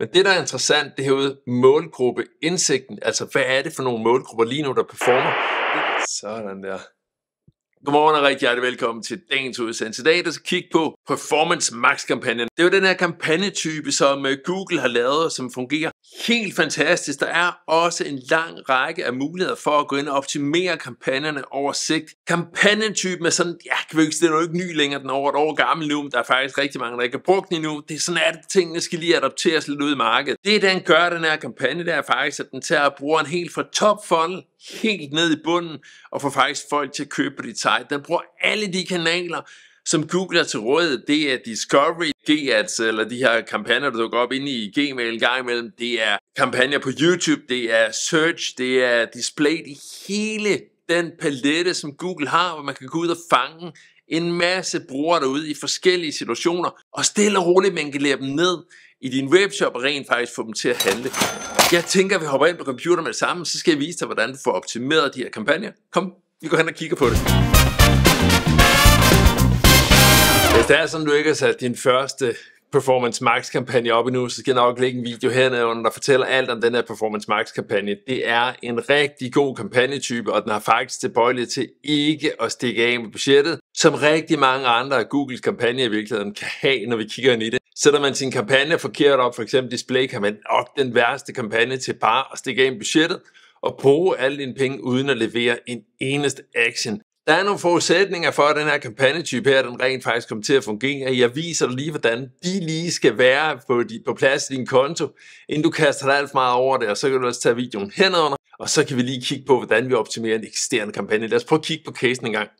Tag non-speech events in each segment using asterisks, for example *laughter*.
Men det, der er interessant, det herude målgruppe, indsigten, altså hvad er det for nogle målgrupper lige nu, der performer? Sådan der. Godmorgen og rigtig hjertelig velkommen til dagens udsendelse. I dag der skal kigge på Performance Max-kampagnen. Det er jo den her kampagnetype, som øh, Google har lavet, og som fungerer helt fantastisk. Der er også en lang række af muligheder for at gå ind og optimere kampagnerne over sigt. Kampagnetypen er sådan, ja, kan vi ikke, den er jo ikke ny længere, den er over et år gammel nu, men der er faktisk rigtig mange, der ikke har brugt den endnu. Det er sådan, at tingene skal lige adapteres lidt ud i markedet. Det den gør, den her kampagne, det er faktisk, at den tager brugeren helt fra top funnel helt ned i bunden og får faktisk folk til at købe dit site. Den bruger alle de kanaler, som Google er til rådighed. Det er Discovery, G-ads eller de her kampagner, der dukker op inde i Gmail en gang imellem. Det er kampagner på YouTube, det er search, det er display, det hele den palette, som Google har, hvor man kan gå ud og fange en masse brugere derude i forskellige situationer, og stille og roligt, man kan lære dem ned i din webshop og rent faktisk få dem til at handle. Jeg tænker, at vi hopper ind på computeren med det samme, så skal jeg vise dig, hvordan du får optimeret de her kampagner. Kom, vi går hen og kigger på det. Hvis det er sådan, du ikke har sat din første Performance Max kampagne op endnu, så skal jeg nok lægge en video hernede, under, der fortæller alt om den her Performance Max kampagne. Det er en rigtig god kampagnetype, og den har faktisk tilbøjelighed til ikke at stikke af med budgettet, som rigtig mange andre af Googles kampagne i virkeligheden kan have, når vi kigger ind i det. Sætter man sin kampagne forkert op, for eksempel display, kan man op den værste kampagne til bare at stikke ind i budgettet og bruge alle dine penge uden at levere en eneste action. Der er nogle forudsætninger for, at den her kampagnetype her, den rent faktisk kommer til at fungere. Jeg viser dig lige, hvordan de lige skal være på, de, på plads i din konto, inden du kaster dig alt for meget over det, og så kan du også tage videoen henunder, og så kan vi lige kigge på, hvordan vi optimerer en eksisterende kampagne. Lad os prøve at kigge på casen en gang.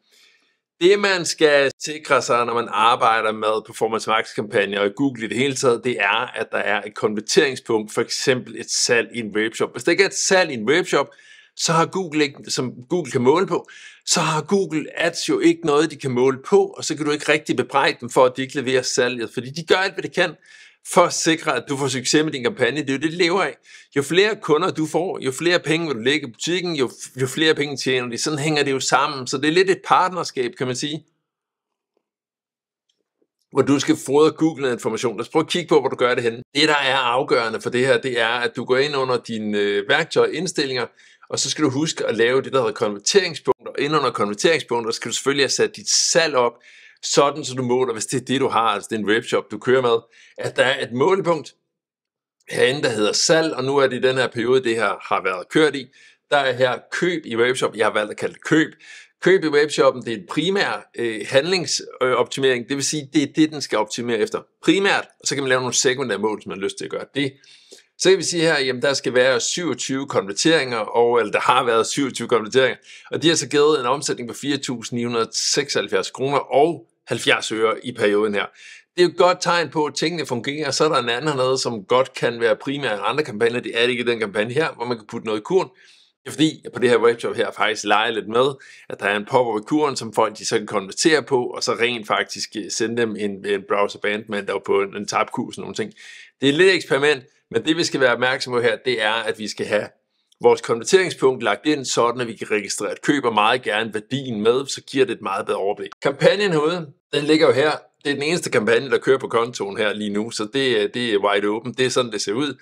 Det, man skal sikre sig, når man arbejder med performance marketing kampagner og Google i det hele taget, det er, at der er et konverteringspunkt, for eksempel et salg i en webshop. Hvis der ikke er et salg i en webshop, så har Google ikke, som Google kan måle på, så har Google Ads jo ikke noget, de kan måle på, og så kan du ikke rigtig bebrejde dem for, at de ikke leverer salget, fordi de gør alt, hvad de kan for at sikre, at du får succes med din kampagne. Det er jo det, du lever af. Jo flere kunder du får, jo flere penge vil du lægge i butikken, jo, jo flere penge tjener de. Sådan hænger det jo sammen. Så det er lidt et partnerskab, kan man sige. Hvor du skal fodre Google med information. Lad os prøve at kigge på, hvor du gør det henne. Det, der er afgørende for det her, det er, at du går ind under dine øh, værktøj og indstillinger, og så skal du huske at lave det, der hedder konverteringspunkter. ind under konverteringspunkter skal du selvfølgelig have sat dit salg op, sådan så du måler, hvis det er det, du har, altså det er en webshop, du kører med, at der er et målepunkt herinde, der hedder salg, og nu er det i den her periode, det her har været kørt i. Der er her køb i webshop, jeg har valgt at kalde det køb. Køb i webshoppen, det er en primær øh, handlingsoptimering, det vil sige, det er det, den skal optimere efter. Primært, og så kan man lave nogle sekundære mål, som man har lyst til at gøre det. Så kan vi sige her, jamen der skal være 27 konverteringer, og, eller der har været 27 konverteringer, og de har så givet en omsætning på 4.976 kroner, og 70 øre i perioden her. Det er jo et godt tegn på, at tingene fungerer, så er der en anden noget, som godt kan være primært i andre kampagner. Det er det ikke i den kampagne her, hvor man kan putte noget i kurven. Det er fordi, jeg på det her webshop her faktisk leger lidt med, at der er en pop-up i kurven, som folk de så kan konvertere på, og så rent faktisk øh, sende dem en, en browser der er på en, en tabt kurs og nogle ting. Det er et lidt eksperiment, men det vi skal være opmærksom på her, det er, at vi skal have vores konverteringspunkt lagt ind, sådan at vi kan registrere et køb og meget gerne værdien med, så giver det et meget bedre overblik. Kampagnen herude, den ligger jo her. Det er den eneste kampagne, der kører på kontoen her lige nu, så det, øh, det er wide open. Det er sådan, det ser ud.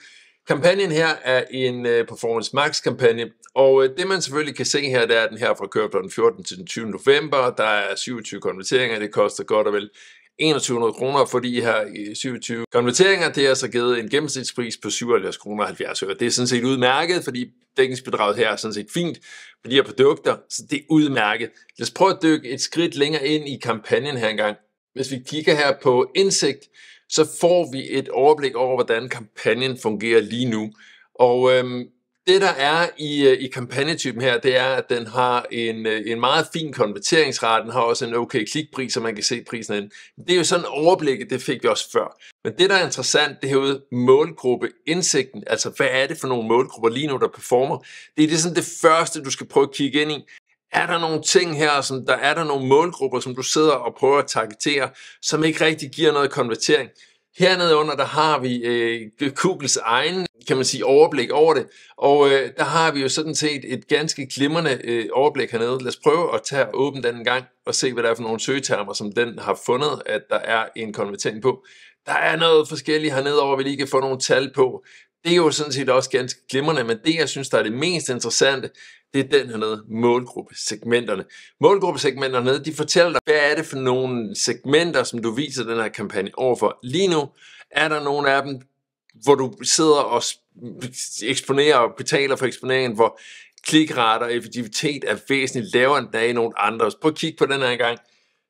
Kampagnen her er en øh, Performance Max-kampagne, og øh, det man selvfølgelig kan se her, det er den her fra kører den 14 til den 20. november. Der er 27 konverteringer, det koster godt og vel 2100 kroner for de her 27 konverteringer. Det har så altså givet en gennemsnitspris på 77 kroner 70 øre. Det er sådan set udmærket, fordi dækningsbidraget her er sådan set fint på de her produkter, så det er udmærket. Lad os prøve at dykke et skridt længere ind i kampagnen her engang. Hvis vi kigger her på indsigt, så får vi et overblik over, hvordan kampagnen fungerer lige nu. Og øhm, det der er i, øh, i kampagnetypen her, det er, at den har en, øh, en meget fin konverteringsrate, den har også en okay klikpris, så man kan se prisen ind. Det er jo sådan overblikket, det fik vi også før. Men det, der er interessant, det herude indsigten, altså hvad er det for nogle målgrupper lige nu, der performer? Det er det, ligesom sådan det første, du skal prøve at kigge ind i. Er der nogle ting her, som der er der nogle målgrupper, som du sidder og prøver at targetere, som ikke rigtig giver noget konvertering? Hernede under, der har vi øh, Kugels egen, kan man sige, overblik over det. Og øh, der har vi jo sådan set et ganske glimrende øh, overblik hernede. Lad os prøve at tage og åbne den en gang og se, hvad der er for nogle søgetermer, som den har fundet, at der er en konvertering på. Der er noget forskelligt hernede over, vi lige kan få nogle tal på. Det er jo sådan set også ganske glimrende, men det, jeg synes, der er det mest interessante, det er den nede, målgruppesegmenterne. Målgruppesegmenterne hernede, de fortæller dig, hvad er det for nogle segmenter, som du viser den her kampagne overfor. Lige nu er der nogle af dem, hvor du sidder og eksponerer og betaler for eksponeringen, hvor klikrater og effektivitet er væsentligt lavere end der i nogle andre. Så prøv at kigge på den her gang.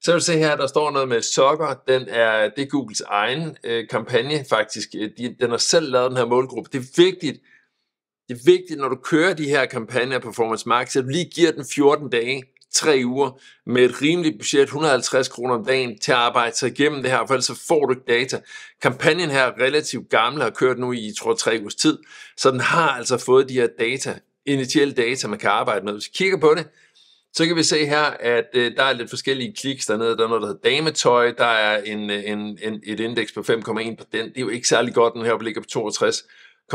Så vil du se her, der står noget med sokker. Den er, det er Googles egen øh, kampagne faktisk. Øh, de, den har selv lavet den her målgruppe. Det er vigtigt, det er vigtigt, når du kører de her kampagner på Performance Max, at du lige giver den 14 dage, 3 uger, med et rimeligt budget, 150 kroner om dagen, til at arbejde sig igennem det her, for ellers så får du ikke data. Kampagnen her er relativt gammel, har kørt nu i, tror, 3 ugers tid, så den har altså fået de her data, initielle data, man kan arbejde med. Hvis du kigger på det, så kan vi se her, at øh, der er lidt forskellige kliks dernede. Der er noget, der hedder dametøj. Der er en, øh, en, en, et indeks på 5,1 på den. Det er jo ikke særlig godt, den her ligger på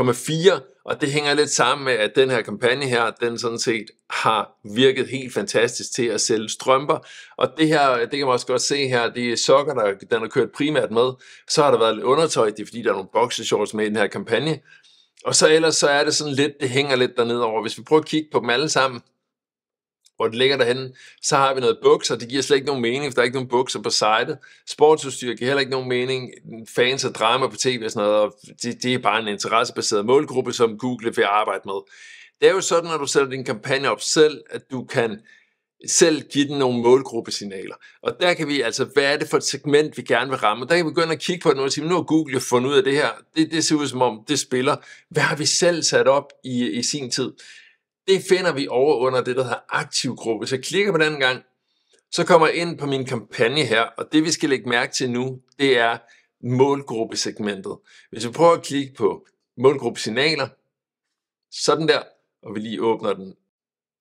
62,4. Og det hænger lidt sammen med, at den her kampagne her, den sådan set har virket helt fantastisk til at sælge strømper. Og det her, øh, det kan man også godt se her, det er sokker, der, den har kørt primært med. Så har der været lidt undertøj, det er fordi, der er nogle boxershorts med i den her kampagne. Og så ellers så er det sådan lidt, det hænger lidt dernede over. Hvis vi prøver at kigge på dem alle sammen, hvor det ligger derhen, Så har vi noget bukser, det giver slet ikke nogen mening, for der er ikke nogen bukser på sitet. Sportsudstyr giver heller ikke nogen mening. Fans og drama på tv og sådan noget, og det, det er bare en interessebaseret målgruppe, som Google vil arbejde med. Det er jo sådan, når du sætter din kampagne op selv, at du kan selv give den nogle målgruppesignaler. Og der kan vi altså, hvad er det for et segment, vi gerne vil ramme? Og der kan vi begynde at kigge på det nu og sige, nu har Google fundet ud af det her. Det, det ser ud som om, det spiller. Hvad har vi selv sat op i, i sin tid? Det finder vi over under det, der hedder aktiv gruppe. Hvis jeg klikker på den gang, så kommer jeg ind på min kampagne her, og det vi skal lægge mærke til nu, det er målgruppesegmentet. Hvis vi prøver at klikke på målgruppesignaler, sådan der, og vi lige åbner den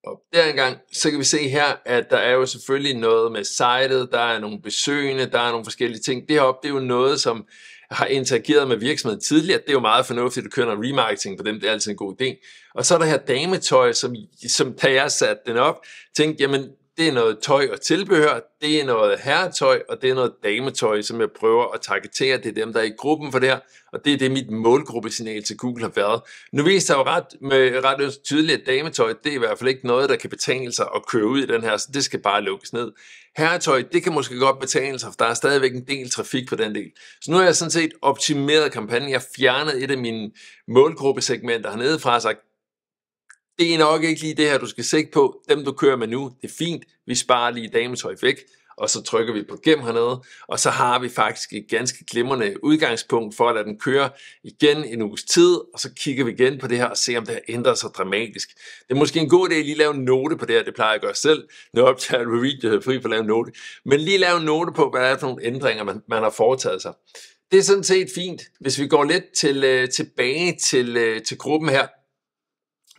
op der engang, så kan vi se her, at der er jo selvfølgelig noget med sitet, der er nogle besøgende, der er nogle forskellige ting. Det heroppe, det er jo noget, som har interageret med virksomheden tidligere. Det er jo meget fornuftigt, at du kører noget remarketing på dem, det er altid en god idé. Og så er der her dametøj, som, som da jeg satte den op, tænkte, jamen det er noget tøj og tilbehør, det er noget herretøj, og det er noget dametøj, som jeg prøver at targetere. Det er dem, der er i gruppen for det her, og det er det, mit målgruppesignal til Google har været. Nu viser det jo ret, med ret tydeligt, at dametøj, det er i hvert fald ikke noget, der kan betale sig at købe ud i den her, så det skal bare lukkes ned. Herretøj, det kan måske godt betale sig, for der er stadigvæk en del trafik på den del. Så nu har jeg sådan set optimeret kampagnen. Jeg fjernede et af mine målgruppesegmenter hernede fra og sagt, det er nok ikke lige det her, du skal sigte på. Dem, du kører med nu, det er fint. Vi sparer lige dametøj væk, og så trykker vi på gem hernede. Og så har vi faktisk et ganske glimrende udgangspunkt for at lade den køre igen en uges tid. Og så kigger vi igen på det her og ser, om det har ændret sig dramatisk. Det er måske en god idé at lige lave en note på det her. Det plejer jeg at gøre selv. Nu optager jeg video, fri for at lave en note. Men lige lave en note på, hvad der er for nogle ændringer, man, man har foretaget sig. Det er sådan set fint. Hvis vi går lidt til, øh, tilbage til, øh, til gruppen her,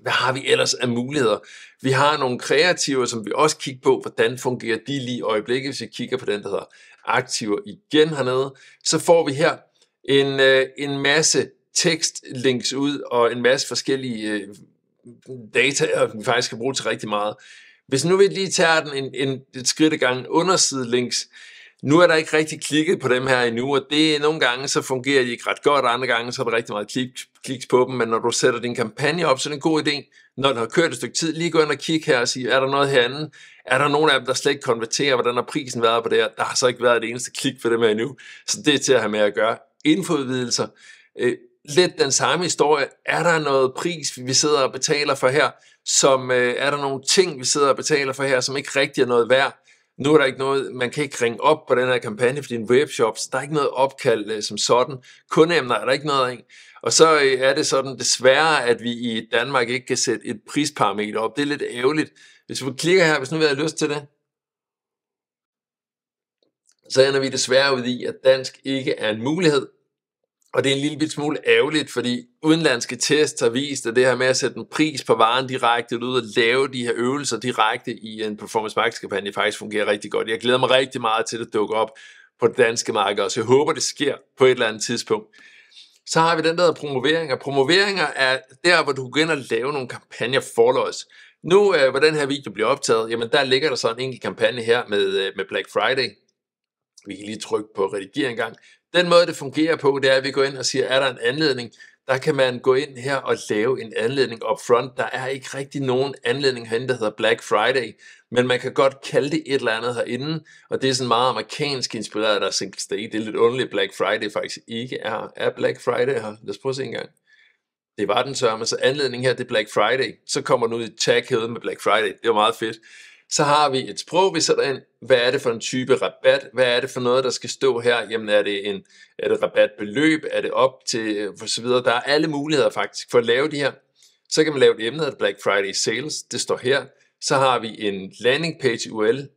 hvad har vi ellers af muligheder? Vi har nogle kreative, som vi også kigger på, hvordan fungerer de lige i øjeblikket, hvis vi kigger på den, der hedder aktiver igen hernede. Så får vi her en, øh, en masse tekstlinks ud og en masse forskellige øh, data, data, vi faktisk kan bruge til rigtig meget. Hvis nu vi lige tager den en, en, et skridt ad gangen, undersidelinks, links, nu er der ikke rigtig klikket på dem her endnu, og det er nogle gange, så fungerer de ikke ret godt, og andre gange, så er der rigtig meget klik, kliks på dem, men når du sætter din kampagne op, så er det en god idé, når den har kørt et stykke tid, lige gå ind og kigge her og sige, er der noget herinde? Er der nogen af dem, der slet ikke konverterer? Hvordan har prisen været på det her? Der har så ikke været det eneste klik for dem her endnu, så det er til at have med at gøre. Indfodvidelser, øh, lidt den samme historie. Er der noget pris, vi sidder og betaler for her? Som, øh, er der nogle ting, vi sidder og betaler for her, som ikke rigtig er noget værd? nu er der ikke noget, man kan ikke ringe op på den her kampagne for din webshop, der er ikke noget opkald øh, som sådan, kundeemner er der ikke noget af. Og så øh, er det sådan desværre, at vi i Danmark ikke kan sætte et prisparameter op. Det er lidt ærgerligt. Hvis vi klikker her, hvis nu vi har lyst til det, så ender vi desværre ud i, at dansk ikke er en mulighed, og det er en lille smule ærgerligt, fordi udenlandske tests har vist, at det her med at sætte en pris på varen direkte ud og lave de her øvelser direkte i en performance marketing faktisk fungerer rigtig godt. Jeg glæder mig rigtig meget til, at dukke op på det danske marked, så jeg håber, det sker på et eller andet tidspunkt. Så har vi den der promoveringer. Promoveringer er der, hvor du begynder at lave nogle kampagner forlods. Nu, øh, hvor den her video bliver optaget, jamen der ligger der så en enkelt kampagne her med, øh, med Black Friday. Vi kan lige trykke på rediger en gang. Den måde, det fungerer på, det er, at vi går ind og siger, er der en anledning? Der kan man gå ind her og lave en anledning up front. Der er ikke rigtig nogen anledning herinde, der hedder Black Friday, men man kan godt kalde det et eller andet herinde, og det er sådan meget amerikansk inspireret, der er Day. Det er lidt underligt, Black Friday faktisk ikke er. Er Black Friday her? Lad os prøve at se en gang. Det var den sørme, så anledningen her, det er Black Friday. Så kommer nu ud i tag med Black Friday. Det var meget fedt. Så har vi et sprog, vi sætter ind. Hvad er det for en type rabat? Hvad er det for noget, der skal stå her? Jamen er det, en, er det rabatbeløb? Er det op til øh, for så videre? Der er alle muligheder faktisk for at lave de her. Så kan man lave et emne, der Black Friday Sales. Det står her. Så har vi en landing page URL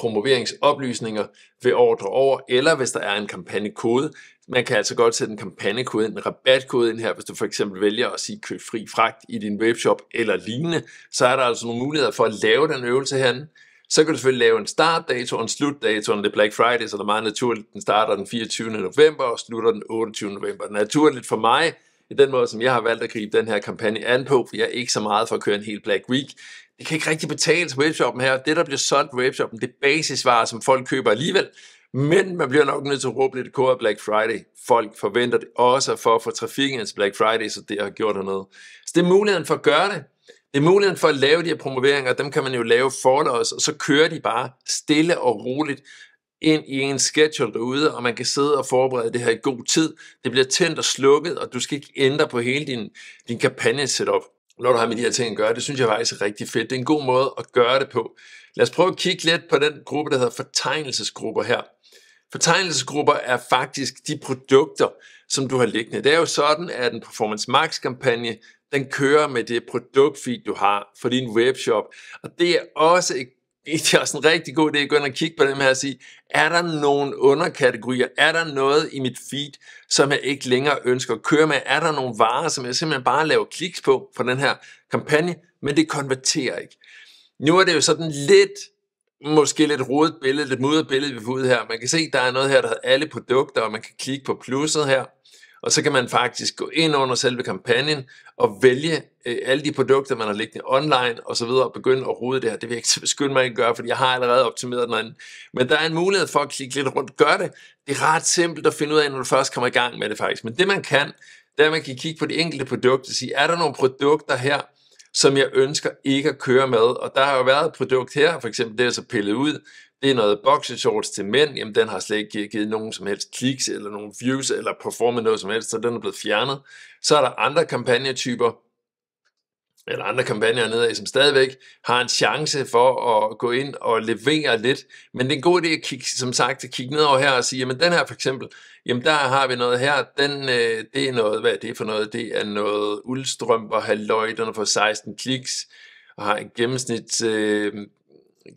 promoveringsoplysninger ved ordre over, eller hvis der er en kampagnekode. Man kan altså godt sætte en kampagnekode ind, en rabatkode ind her, hvis du for eksempel vælger at sige køb fri fragt i din webshop eller lignende, så er der altså nogle muligheder for at lave den øvelse herinde. Så kan du selvfølgelig lave en startdato og en slutdato, det er Black Friday, så det er meget naturligt, den starter den 24. november og slutter den 28. november. Naturligt for mig, i den måde, som jeg har valgt at gribe den her kampagne an på, for jeg er ikke så meget for at køre en hel Black Week. Det kan ikke rigtig betales på webshoppen her, det der bliver solgt på webshoppen, det er basisvarer, som folk køber alligevel, men man bliver nok nødt til at råbe lidt kor Black Friday. Folk forventer det også for at få trafikken til Black Friday, så det har gjort noget. Så det er muligheden for at gøre det. Det er muligheden for at lave de her promoveringer, dem kan man jo lave os, og så kører de bare stille og roligt ind i en schedule derude, og man kan sidde og forberede det her i god tid. Det bliver tændt og slukket, og du skal ikke ændre på hele din, din kampagne-setup, når du har med de her ting at gøre. Det synes jeg faktisk er rigtig fedt. Det er en god måde at gøre det på. Lad os prøve at kigge lidt på den gruppe, der hedder fortegnelsesgrupper her. Fortegnelsesgrupper er faktisk de produkter, som du har liggende. Det er jo sådan, at en Performance Max kampagne, den kører med det produktfeed, du har for din webshop. Og det er også et det er også en rigtig god idé at gå ind og kigge på dem her og sige, er der nogle underkategorier, er der noget i mit feed, som jeg ikke længere ønsker at køre med, er der nogle varer, som jeg simpelthen bare laver kliks på for den her kampagne, men det konverterer ikke. Nu er det jo sådan lidt, måske lidt rodet billede, lidt mudret billede, vi får ud her. Man kan se, der er noget her, der hedder alle produkter, og man kan klikke på plusset her, og så kan man faktisk gå ind under selve kampagnen og vælge øh, alle de produkter, man har liggende online og så videre, og begynde at rode det her. Det vil jeg ikke *laughs* skynde mig at gøre, fordi jeg har allerede optimeret den anden. Men der er en mulighed for at klikke lidt rundt. Gør det. Det er ret simpelt at finde ud af, når du først kommer i gang med det faktisk. Men det man kan, det er, at man kan kigge på de enkelte produkter og sige, er der nogle produkter her, som jeg ønsker ikke at køre med. Og der har jo været et produkt her, for eksempel det er så pillet ud, det er noget boxershorts til mænd, jamen den har slet ikke givet nogen som helst kliks, eller nogen views, eller performet noget som helst, så den er blevet fjernet. Så er der andre kampagnetyper, eller andre kampagner nedad, som stadigvæk har en chance for at gå ind og levere lidt. Men det er en god idé at kigge, som sagt, at kigge ned over her og sige, jamen den her for eksempel, jamen der har vi noget her, den, øh, det er noget, hvad er det for noget? Det er noget uldstrømper, halvøj, den har fået 16 kliks, og har en gennemsnit øh,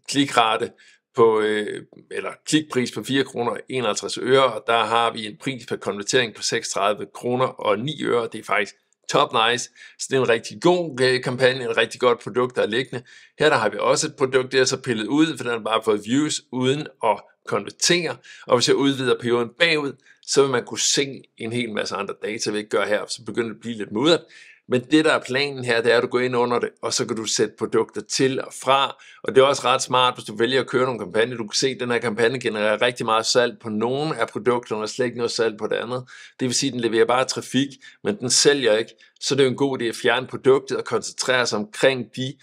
klikrate på, øh, eller klikpris på 4 kroner 51 øre, og der har vi en pris per konvertering på 36 kroner og 9 øre, det er faktisk top nice, så det er en rigtig god øh, kampagne, et rigtig godt produkt, der er liggende. Her der har vi også et produkt, der er så pillet ud, for den har bare fået views uden at konvertere, og hvis jeg udvider perioden bagud, så vil man kunne se en hel masse andre data, vi ikke gør her, så begynder det at blive lidt mudret. Men det, der er planen her, det er, at du går ind under det, og så kan du sætte produkter til og fra. Og det er også ret smart, hvis du vælger at køre nogle kampagner. Du kan se, at den her kampagne genererer rigtig meget salg på nogle af produkterne, og slet ikke noget salg på det andet. Det vil sige, at den leverer bare trafik, men den sælger ikke. Så det er en god idé at fjerne produktet og koncentrere sig omkring de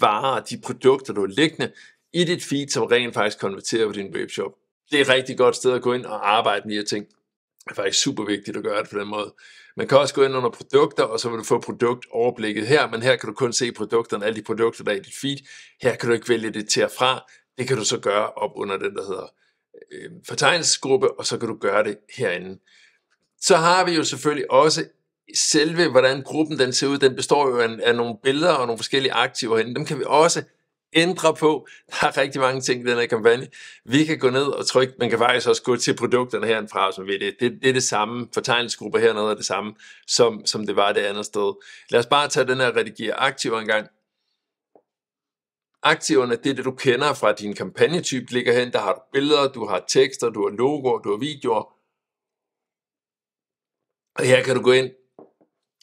varer og de produkter, du er liggende i dit feed, som rent faktisk konverterer på din webshop. Det er et rigtig godt sted at gå ind og arbejde med de her ting. Det er faktisk super vigtigt at gøre det på den måde. Man kan også gå ind under produkter, og så vil du få produktoverblikket her, men her kan du kun se produkterne, alle de produkter, der er i dit feed. Her kan du ikke vælge det til og fra. Det kan du så gøre op under den, der hedder øh, fortegnelsesgruppe, og så kan du gøre det herinde. Så har vi jo selvfølgelig også selve, hvordan gruppen den ser ud. Den består jo af, af nogle billeder og nogle forskellige aktiver herinde. Dem kan vi også ændre på. Der er rigtig mange ting i den her kampagne. Vi kan gå ned og trykke, man kan faktisk også gå til produkterne herindfra, som vi det. Det, det er det samme, fortegnelsesgrupper hernede er det samme, som, som det var det andet sted. Lad os bare tage den her redigere aktiver en gang. Aktiverne, det er det, du kender fra din kampagnetype, ligger hen. Der har du billeder, du har tekster, du har logoer, du har videoer. Og her kan du gå ind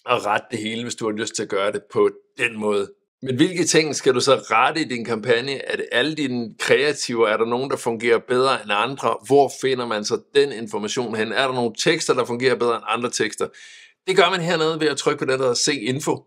og rette det hele, hvis du har lyst til at gøre det på den måde. Men hvilke ting skal du så rette i din kampagne? Er det alle dine kreativer? Er der nogen, der fungerer bedre end andre? Hvor finder man så den information hen? Er der nogle tekster, der fungerer bedre end andre tekster? Det gør man hernede ved at trykke på den, der hedder Se Info.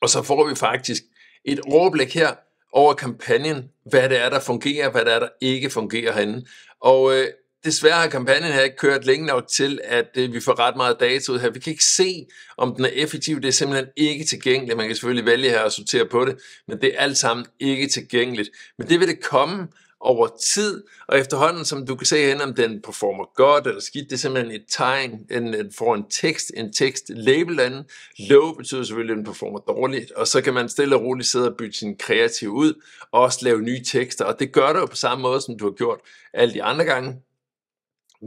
Og så får vi faktisk et overblik her over kampagnen, hvad det er, der fungerer, hvad det er, der ikke fungerer herinde. Og øh, desværre har kampagnen her ikke kørt længe nok til, at øh, vi får ret meget data ud her. Vi kan ikke se, om den er effektiv. Det er simpelthen ikke tilgængeligt. Man kan selvfølgelig vælge her at sortere på det, men det er alt sammen ikke tilgængeligt. Men det vil det komme over tid, og efterhånden, som du kan se hen, om den performer godt eller skidt, det er simpelthen et tegn, en, en, får en tekst, en tekst label anden. Low betyder selvfølgelig, at den performer dårligt, og så kan man stille og roligt sidde og bytte sin kreativ ud, og også lave nye tekster, og det gør du jo på samme måde, som du har gjort alle de andre gange,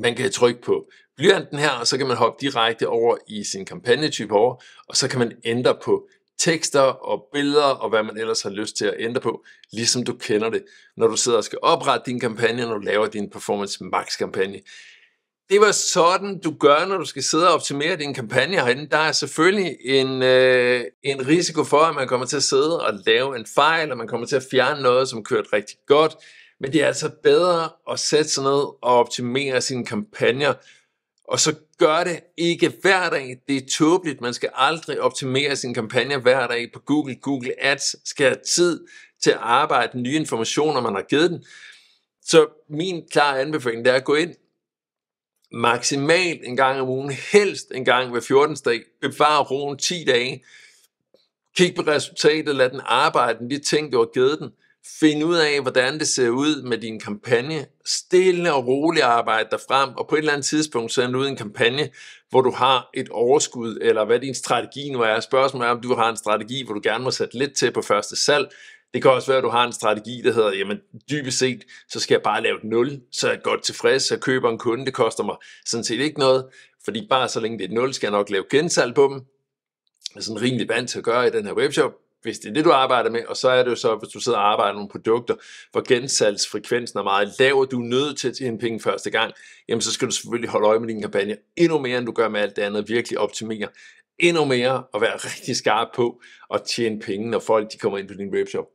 man kan trykke på blyanten her, og så kan man hoppe direkte over i sin kampagnetype over, og så kan man ændre på tekster og billeder og hvad man ellers har lyst til at ændre på, ligesom du kender det, når du sidder og skal oprette din kampagne, når du laver din Performance Max kampagne. Det var sådan, du gør, når du skal sidde og optimere din kampagne herinde. Der er selvfølgelig en, øh, en risiko for, at man kommer til at sidde og lave en fejl, og man kommer til at fjerne noget, som kørte rigtig godt men det er altså bedre at sætte sig ned og optimere sine kampagner, og så gør det ikke hver dag. Det er tåbeligt. Man skal aldrig optimere sine kampagner hver dag på Google. Google Ads skal have tid til at arbejde den nye informationer, man har givet den. Så min klare anbefaling det er at gå ind maksimalt en gang om ugen, helst en gang hver 14. dag, bevare roen 10 dage, kig på resultatet, lad den arbejde, de ting, du har givet den, Find ud af, hvordan det ser ud med din kampagne. Stille og roligt arbejde dig frem, og på et eller andet tidspunkt sende ud en kampagne, hvor du har et overskud, eller hvad din strategi nu er. Spørgsmålet er, om du har en strategi, hvor du gerne må sætte lidt til på første salg. Det kan også være, at du har en strategi, der hedder, jamen dybest set, så skal jeg bare lave et nul, så er jeg godt tilfreds, så køber en kunde, det koster mig sådan set ikke noget, fordi bare så længe det er et nul, skal jeg nok lave gensalg på dem. Det er sådan rimelig vant til at gøre i den her webshop, hvis det er det, du arbejder med, og så er det jo så, hvis du sidder og arbejder med nogle produkter, hvor gensalgsfrekvensen er meget lav, og du er nødt til at tjene penge første gang, jamen så skal du selvfølgelig holde øje med din kampagne endnu mere, end du gør med alt det andet, virkelig optimere endnu mere og være rigtig skarp på at tjene penge, når folk de kommer ind på din webshop.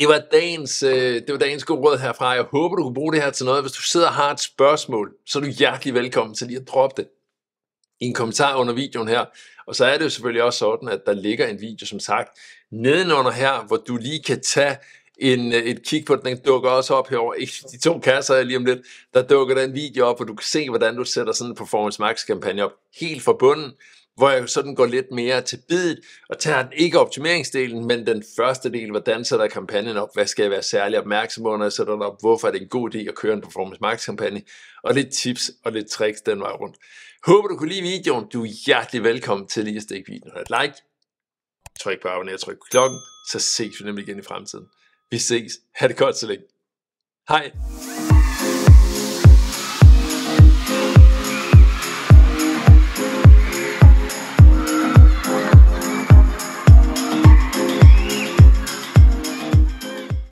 Det var, dagens, øh, det var dagens gode råd herfra. Jeg håber, du kunne bruge det her til noget. Hvis du sidder og har et spørgsmål, så er du hjertelig velkommen til lige at droppe det i en kommentar under videoen her. Og så er det jo selvfølgelig også sådan, at der ligger en video, som sagt, nedenunder her, hvor du lige kan tage en, øh, et kig på den. Den dukker også op herover i de to kasser lige om lidt. Der dukker den video op, hvor du kan se, hvordan du sætter sådan en Performance Max kampagne op helt fra bunden hvor jeg sådan går lidt mere til bidet, og tager den ikke optimeringsdelen, men den første del, hvordan sætter jeg kampagnen op, hvad skal jeg være særlig opmærksom på, når jeg sætter den op, hvorfor er det en god idé at køre en performance marketing kampagne, og lidt tips og lidt tricks den vej rundt. Håber du kunne lide videoen, du er hjertelig velkommen til lige at stikke videoen et like, tryk på abonner, tryk på klokken, så ses vi nemlig igen i fremtiden. Vi ses, ha' det godt så længe. Hej!